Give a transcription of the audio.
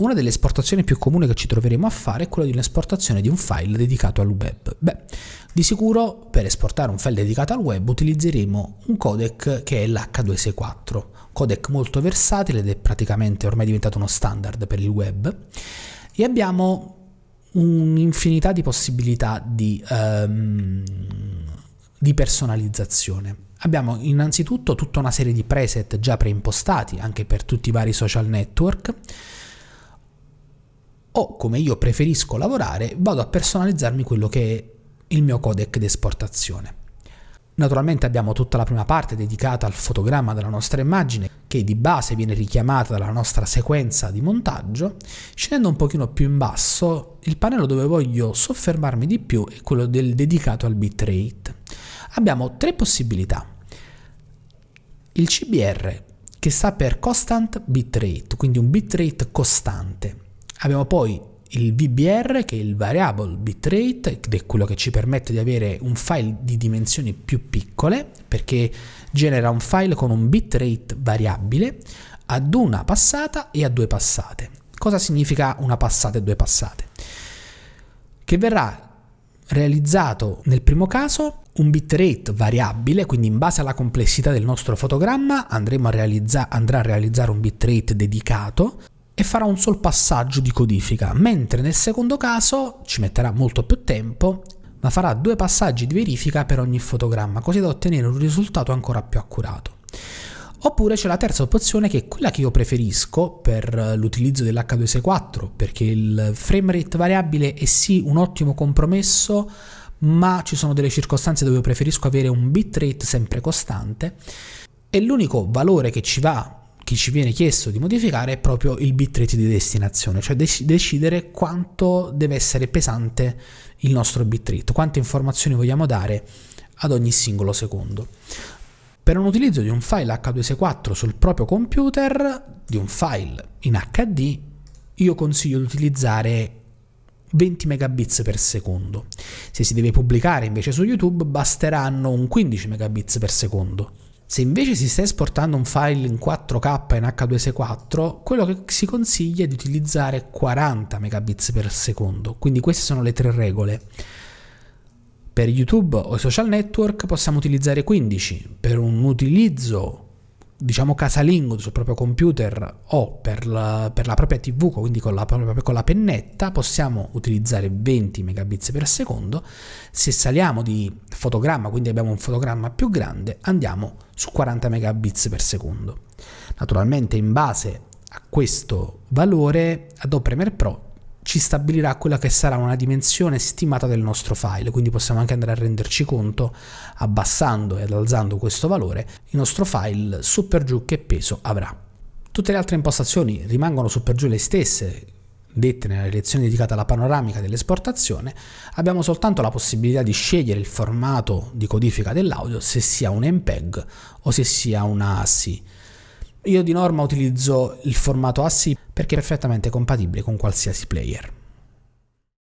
Una delle esportazioni più comuni che ci troveremo a fare è quella di un'esportazione di un file dedicato al web. Beh, di sicuro per esportare un file dedicato al web utilizzeremo un codec che è l'H264, codec molto versatile ed è praticamente ormai diventato uno standard per il web e abbiamo un'infinità di possibilità di, um, di personalizzazione. Abbiamo innanzitutto tutta una serie di preset già preimpostati anche per tutti i vari social network o come io preferisco lavorare, vado a personalizzarmi quello che è il mio codec d'esportazione. Naturalmente abbiamo tutta la prima parte dedicata al fotogramma della nostra immagine, che di base viene richiamata dalla nostra sequenza di montaggio. Scendendo un pochino più in basso, il pannello dove voglio soffermarmi di più è quello del dedicato al bitrate. Abbiamo tre possibilità. Il CBR, che sta per Constant Bitrate, quindi un bitrate costante. Abbiamo poi il VBR che è il variable bitrate ed è quello che ci permette di avere un file di dimensioni più piccole perché genera un file con un bitrate variabile ad una passata e a due passate. Cosa significa una passata e due passate? Che verrà realizzato nel primo caso un bitrate variabile, quindi in base alla complessità del nostro fotogramma andremo a realizzare, andrà a realizzare un bitrate dedicato e farà un sol passaggio di codifica, mentre nel secondo caso ci metterà molto più tempo, ma farà due passaggi di verifica per ogni fotogramma, così da ottenere un risultato ancora più accurato. Oppure c'è la terza opzione che è quella che io preferisco per l'utilizzo dell'H264, perché il frame rate variabile è sì un ottimo compromesso, ma ci sono delle circostanze dove io preferisco avere un bitrate sempre costante e l'unico valore che ci va che ci viene chiesto di modificare è proprio il bitrate di destinazione, cioè dec decidere quanto deve essere pesante il nostro bitrate, quante informazioni vogliamo dare ad ogni singolo secondo. Per un utilizzo di un file H264 sul proprio computer, di un file in HD, io consiglio di utilizzare 20 megabits per secondo. Se si deve pubblicare invece su YouTube basteranno un 15 megabits per secondo. Se invece si sta esportando un file in 4K in H264, quello che si consiglia è di utilizzare 40 megabits per secondo, quindi queste sono le tre regole. Per YouTube o i social network possiamo utilizzare 15, per un utilizzo diciamo casalingo sul proprio computer o per la, per la propria tv quindi con la, con la, pennetta possiamo utilizzare 20 megabits per secondo se saliamo di fotogramma quindi abbiamo un fotogramma più grande andiamo su 40 megabits per secondo naturalmente in base a questo valore Adobe Premiere Pro ci stabilirà quella che sarà una dimensione stimata del nostro file, quindi possiamo anche andare a renderci conto abbassando ed alzando questo valore il nostro file su per giù che peso avrà. Tutte le altre impostazioni rimangono su per giù le stesse, dette nella lezione dedicata alla panoramica dell'esportazione, abbiamo soltanto la possibilità di scegliere il formato di codifica dell'audio se sia un MPEG o se sia una ASCII io di norma utilizzo il formato ASCII perché è perfettamente compatibile con qualsiasi player.